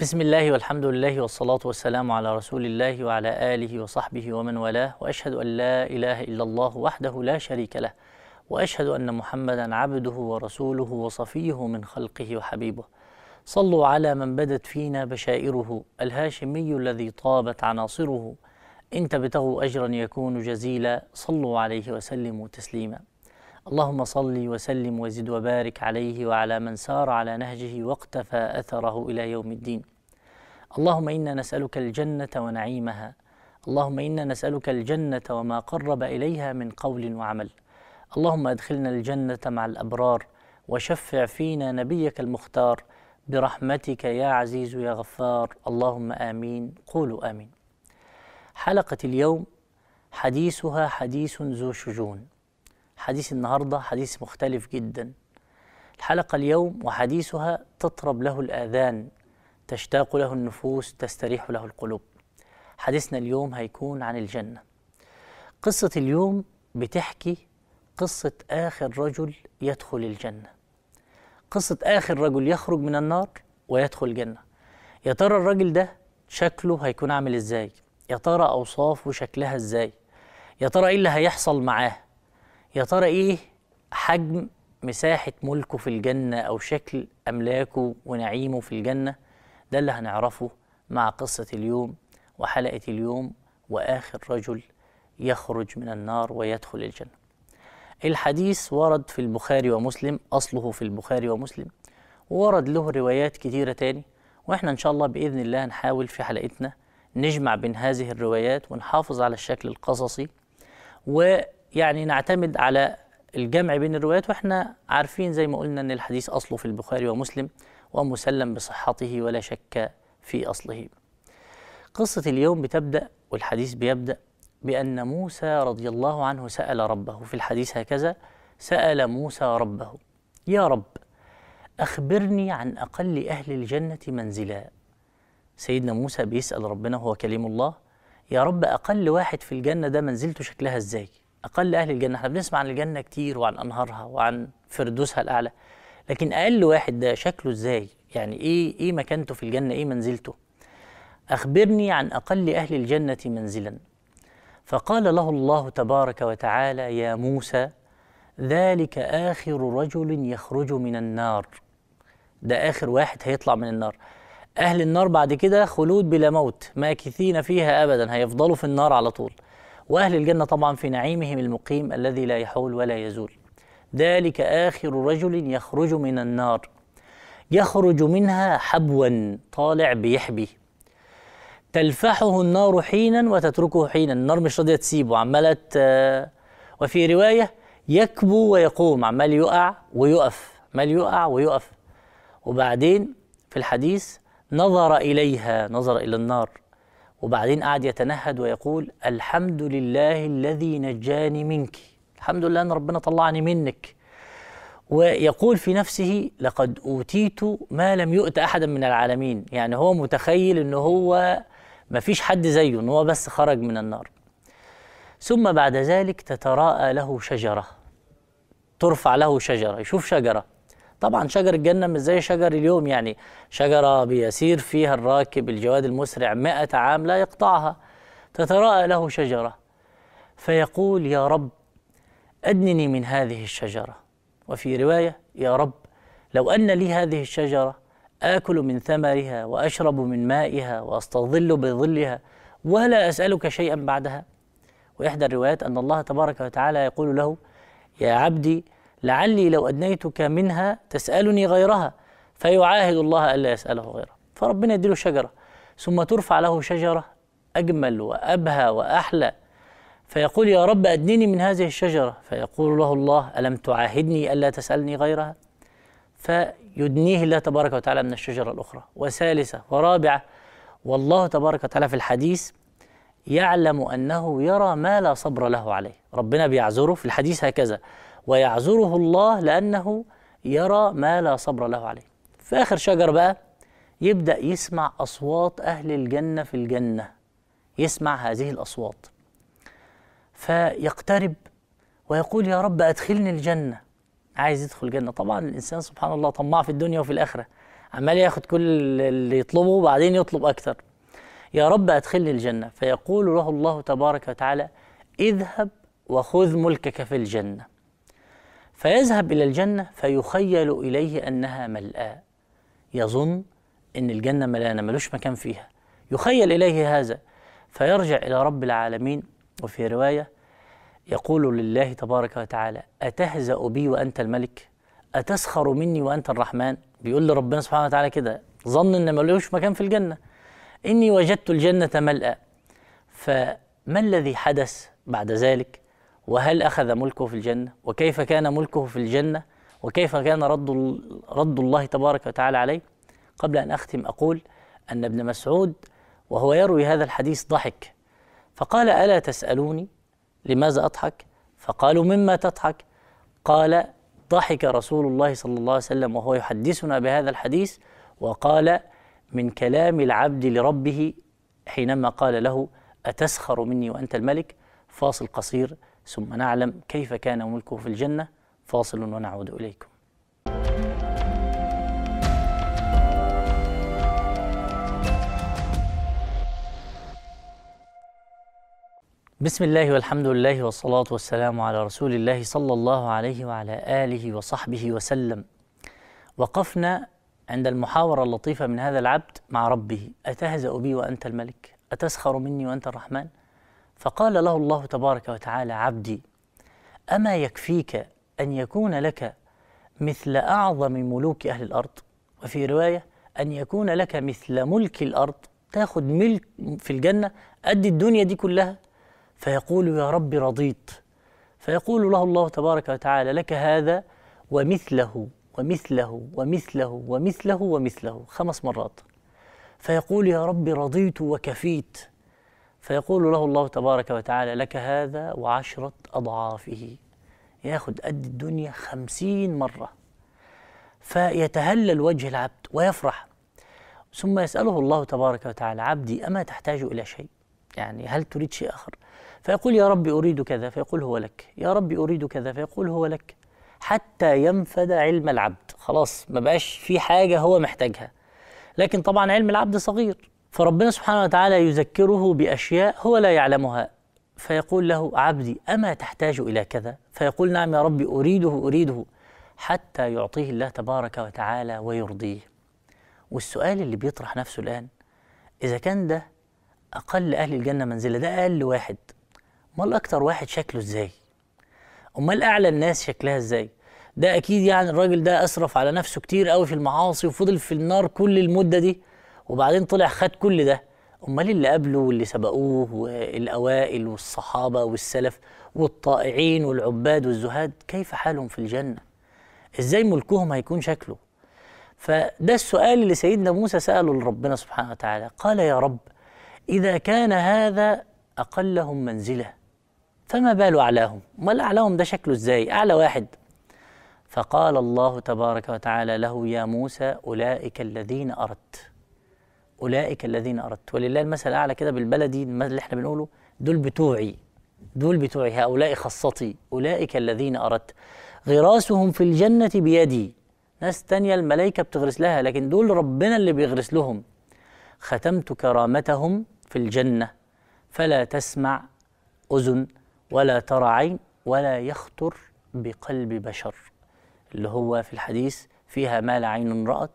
بسم الله والحمد لله والصلاة والسلام على رسول الله وعلى آله وصحبه ومن والاه وأشهد أن لا إله إلا الله وحده لا شريك له وأشهد أن محمدا عبده ورسوله وصفيه من خلقه وحبيبه صلوا على من بدت فينا بشائره الهاشمي الذي طابت عناصره إن تبتغوا أجرا يكون جزيلا صلوا عليه وسلموا تسليما اللهم صل وسلم وزد وبارك عليه وعلى من سار على نهجه واقتفى اثره الى يوم الدين. اللهم انا نسالك الجنه ونعيمها اللهم انا نسالك الجنه وما قرب اليها من قول وعمل اللهم ادخلنا الجنه مع الابرار وشفع فينا نبيك المختار برحمتك يا عزيز يا غفار اللهم امين قولوا امين حلقه اليوم حديثها حديث ذو شجون حديث النهارده حديث مختلف جدا الحلقه اليوم وحديثها تطرب له الاذان تشتاق له النفوس تستريح له القلوب حديثنا اليوم هيكون عن الجنة قصة اليوم بتحكي قصة آخر رجل يدخل الجنة قصة آخر رجل يخرج من النار ويدخل الجنة يا ترى الراجل ده شكله هيكون عامل ازاي يا ترى أوصافه شكلها ازاي يا ترى ايه اللي هيحصل معاه يا ترى ايه حجم مساحة ملكه في الجنة أو شكل أملاكه ونعيمه في الجنة ده اللي هنعرفه مع قصة اليوم وحلقة اليوم وآخر رجل يخرج من النار ويدخل الجنة الحديث ورد في البخاري ومسلم أصله في البخاري ومسلم وورد له روايات كتيرة تاني وإحنا إن شاء الله بإذن الله هنحاول في حلقتنا نجمع بين هذه الروايات ونحافظ على الشكل القصصي ويعني نعتمد على الجمع بين الروايات وإحنا عارفين زي ما قلنا أن الحديث أصله في البخاري ومسلم ومسلم بصحته ولا شك في أصله قصة اليوم بتبدأ والحديث بيبدأ بأن موسى رضي الله عنه سأل ربه في الحديث هكذا سأل موسى ربه يا رب أخبرني عن أقل أهل الجنة منزلا سيدنا موسى بيسأل ربنا هو كليم الله يا رب أقل واحد في الجنة ده منزلته شكلها إزاي أقل أهل الجنة احنا بنسمع عن الجنة كتير وعن أنهارها وعن فردوسها الأعلى لكن اقل واحد ده شكله ازاي يعني ايه ايه مكانته في الجنه ايه منزلته اخبرني عن اقل اهل الجنه منزلا فقال له الله تبارك وتعالى يا موسى ذلك اخر رجل يخرج من النار ده اخر واحد هيطلع من النار اهل النار بعد كده خلود بلا موت ماكثين فيها ابدا هيفضلوا في النار على طول واهل الجنه طبعا في نعيمهم المقيم الذي لا يحول ولا يزول ذلك آخر رجل يخرج من النار يخرج منها حبوا طالع بيحبي تلفحه النار حينا وتتركه حينا النار مش راضية تسيبه عمالة آه، وفي رواية يكبو ويقوم عمال يقع ويقف عمال يقع ويقف وبعدين في الحديث نظر إليها نظر إلى النار وبعدين قعد يتنهد ويقول الحمد لله الذي نجاني منك الحمد لله أن ربنا طلعني منك ويقول في نفسه لقد أوتيت ما لم يؤت أحدا من العالمين يعني هو متخيل أن هو ما فيش حد زيه أن هو بس خرج من النار ثم بعد ذلك تتراءى له شجرة ترفع له شجرة يشوف شجرة طبعا شجر الجنة مش زي شجر اليوم يعني شجرة بيسير فيها الراكب الجواد المسرع مائة عام لا يقطعها تتراءى له شجرة فيقول يا رب أدنني من هذه الشجرة وفي رواية يا رب لو أن لي هذه الشجرة آكل من ثمرها وأشرب من مائها وأستظل بظلها ولا أسألك شيئا بعدها وإحدى الروايات أن الله تبارك وتعالى يقول له يا عبدي لعلي لو أدنيتك منها تسألني غيرها فيعاهد الله ألا يسأله غيرها فربنا يديله شجرة ثم ترفع له شجرة أجمل وأبهى وأحلى فيقول يا رب أدنني من هذه الشجرة فيقول له الله ألم تعاهدني ألا تسألني غيرها فيدنيه الله تبارك وتعالى من الشجرة الأخرى وثالثة ورابعة والله تبارك وتعالى في الحديث يعلم أنه يرى ما لا صبر له عليه ربنا بيعذره في الحديث هكذا ويعذره الله لأنه يرى ما لا صبر له عليه في آخر شجر بقى يبدأ يسمع أصوات أهل الجنة في الجنة يسمع هذه الأصوات فيقترب ويقول يا رب أدخلني الجنة عايز يدخل الجنة طبعا الإنسان سبحان الله طماع في الدنيا وفي الآخرة عمال ياخد كل اللي يطلبه وبعدين يطلب أكثر يا رب أدخلني الجنة فيقول له الله تبارك وتعالى اذهب وخذ ملكك في الجنة فيذهب إلى الجنة فيخيل إليه أنها ملآة يظن أن الجنة ملانة ملوش مكان فيها يخيل إليه هذا فيرجع إلى رب العالمين وفي رواية يقول لله تبارك وتعالى أتهزأ بي وأنت الملك أتسخر مني وأنت الرحمن بيقول لربنا سبحانه وتعالى كده ظن إن ملوش مكان في الجنة إني وجدت الجنة ملأ فما الذي حدث بعد ذلك وهل أخذ ملكه في الجنة وكيف كان ملكه في الجنة وكيف كان رد, رد الله تبارك وتعالى عليه قبل أن أختم أقول أن ابن مسعود وهو يروي هذا الحديث ضحك فقال ألا تسألوني لماذا أضحك فقالوا مما تضحك قال ضحك رسول الله صلى الله عليه وسلم وهو يحدثنا بهذا الحديث وقال من كلام العبد لربه حينما قال له أتسخر مني وأنت الملك فاصل قصير ثم نعلم كيف كان ملكه في الجنة فاصل ونعود إليكم بسم الله والحمد لله والصلاة والسلام على رسول الله صلى الله عليه وعلى آله وصحبه وسلم وقفنا عند المحاورة اللطيفة من هذا العبد مع ربه أتهزأ بي وأنت الملك أتسخر مني وأنت الرحمن فقال له الله تبارك وتعالى عبدي أما يكفيك أن يكون لك مثل أعظم ملوك أهل الأرض وفي رواية أن يكون لك مثل ملك الأرض تاخد ملك في الجنة قد الدنيا دي كلها فيقول يا رب رضيت فيقول له الله تبارك وتعالى لك هذا ومثله ومثله ومثله ومثله ومثله خمس مرات فيقول يا رب رضيت وكفيت فيقول له الله تبارك وتعالى لك هذا وعشرة أضعافه ياخد قد الدنيا خمسين مرة فيتهلل وجه العبد ويفرح ثم يسأله الله تبارك وتعالى عبدي أما تحتاج إلى شيء يعني هل تريد شيء آخر فيقول يا ربي أريد كذا فيقول هو لك يا ربي أريد كذا فيقول هو لك حتى ينفد علم العبد خلاص ما بقاش في حاجة هو محتاجها لكن طبعا علم العبد صغير فربنا سبحانه وتعالى يذكره بأشياء هو لا يعلمها فيقول له عبدي أما تحتاج إلى كذا فيقول نعم يا ربي أريده أريده حتى يعطيه الله تبارك وتعالى ويرضيه والسؤال اللي بيطرح نفسه الآن إذا كان ده اقل اهل الجنه منزله ده اقل واحد امال اكتر واحد شكله ازاي امال اعلى الناس شكلها ازاي ده اكيد يعني الراجل ده اسرف على نفسه كتير قوي في المعاصي وفضل في النار كل المده دي وبعدين طلع خد كل ده امال اللي قبله واللي سبقوه والاوائل والصحابه والسلف والطائعين والعباد والزهاد كيف حالهم في الجنه ازاي ملكهم هيكون شكله فده السؤال اللي سيدنا موسى ساله لربنا سبحانه وتعالى قال يا رب إذا كان هذا أقلهم منزلة فما بال أعلاهم ما أعلاهم ده شكله إزاي أعلى واحد فقال الله تبارك وتعالى له يا موسى أولئك الذين أردت أولئك الذين أردت ولله المثل الأعلى كده بالبلدي اللي احنا بنقوله دول بتوعي دول بتوعي هؤلاء خاصتي أولئك الذين أردت غراسهم في الجنة بيدي ناس تانية الملائكة بتغرس لها لكن دول ربنا اللي بيغرس لهم ختمت كرامتهم في الجنة فلا تسمع أذن ولا ترى عين ولا يخطر بقلب بشر اللي هو في الحديث فيها ما لا عين رأت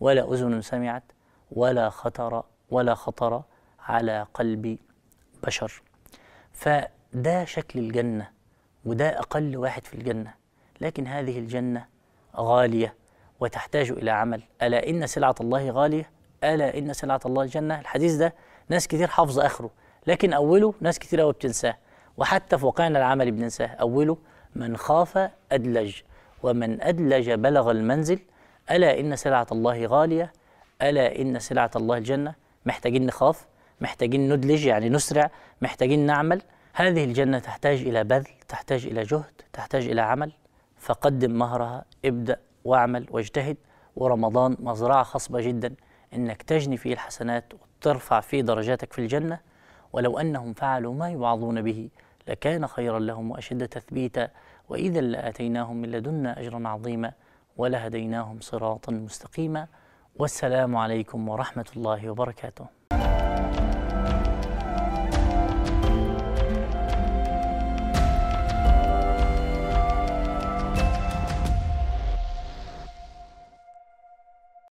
ولا أذن سمعت ولا خطر ولا خطر على قلب بشر فده شكل الجنة وده أقل واحد في الجنة لكن هذه الجنة غالية وتحتاج إلى عمل ألا إن سلعة الله غالية ألا إن سلعة الله الجنة الحديث ده ناس كتير حافظة آخره لكن أوله ناس كتير قوي بتنساه وحتى في واقعنا العملي بننساه أوله من خاف أدلج ومن أدلج بلغ المنزل ألا إن سلعة الله غالية ألا إن سلعة الله الجنة محتاجين نخاف محتاجين ندلج يعني نسرع محتاجين نعمل هذه الجنة تحتاج إلى بذل تحتاج إلى جهد تحتاج إلى عمل فقدم مهرها ابدأ واعمل واجتهد ورمضان مزرعة خصبة جدا انك تجني فيه الحسنات وترفع فيه درجاتك في الجنه ولو انهم فعلوا ما يوعظون به لكان خيرا لهم واشد تثبيتا واذا لاتيناهم من لدنا اجرا عظيما ولهديناهم صراطا مستقيما والسلام عليكم ورحمه الله وبركاته